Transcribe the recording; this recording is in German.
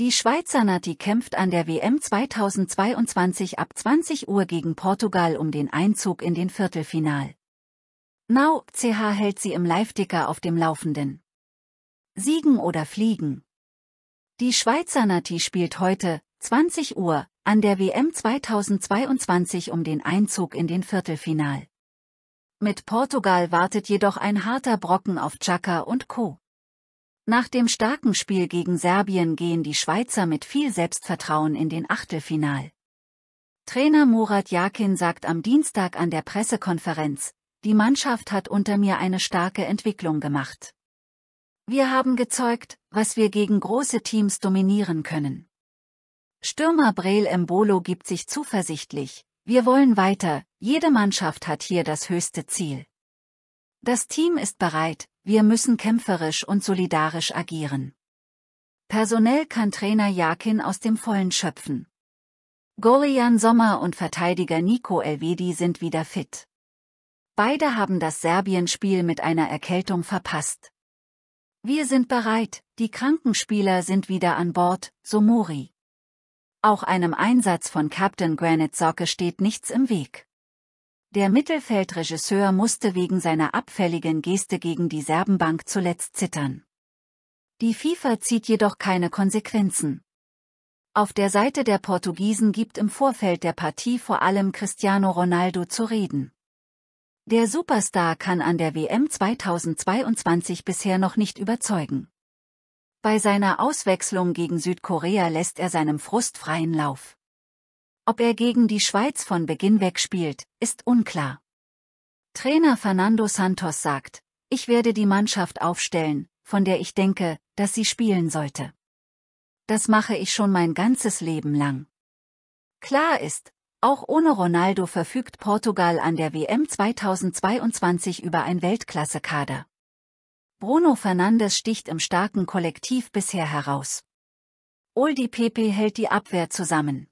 Die Schweizer Nati kämpft an der WM 2022 ab 20 Uhr gegen Portugal um den Einzug in den Viertelfinal. Now CH hält sie im live dicker auf dem Laufenden. Siegen oder fliegen. Die Schweizer Nati spielt heute, 20 Uhr, an der WM 2022 um den Einzug in den Viertelfinal. Mit Portugal wartet jedoch ein harter Brocken auf Chaka und Co. Nach dem starken Spiel gegen Serbien gehen die Schweizer mit viel Selbstvertrauen in den Achtelfinal. Trainer Murat Jakin sagt am Dienstag an der Pressekonferenz, die Mannschaft hat unter mir eine starke Entwicklung gemacht. Wir haben gezeugt, was wir gegen große Teams dominieren können. Stürmer Breel Embolo gibt sich zuversichtlich, wir wollen weiter, jede Mannschaft hat hier das höchste Ziel. Das Team ist bereit, wir müssen kämpferisch und solidarisch agieren. Personell kann Trainer Jakin aus dem Vollen schöpfen. Gorian Sommer und Verteidiger Nico Elvedi sind wieder fit. Beide haben das Serbienspiel mit einer Erkältung verpasst. Wir sind bereit, die Krankenspieler sind wieder an Bord, so Mori. Auch einem Einsatz von Captain Granit Socke steht nichts im Weg. Der Mittelfeldregisseur musste wegen seiner abfälligen Geste gegen die Serbenbank zuletzt zittern. Die FIFA zieht jedoch keine Konsequenzen. Auf der Seite der Portugiesen gibt im Vorfeld der Partie vor allem Cristiano Ronaldo zu reden. Der Superstar kann an der WM 2022 bisher noch nicht überzeugen. Bei seiner Auswechslung gegen Südkorea lässt er seinem Frust freien Lauf. Ob er gegen die Schweiz von Beginn weg spielt, ist unklar. Trainer Fernando Santos sagt, ich werde die Mannschaft aufstellen, von der ich denke, dass sie spielen sollte. Das mache ich schon mein ganzes Leben lang. Klar ist, auch ohne Ronaldo verfügt Portugal an der WM 2022 über ein Weltklassekader. Bruno Fernandes sticht im starken Kollektiv bisher heraus. Oldi Pepe hält die Abwehr zusammen.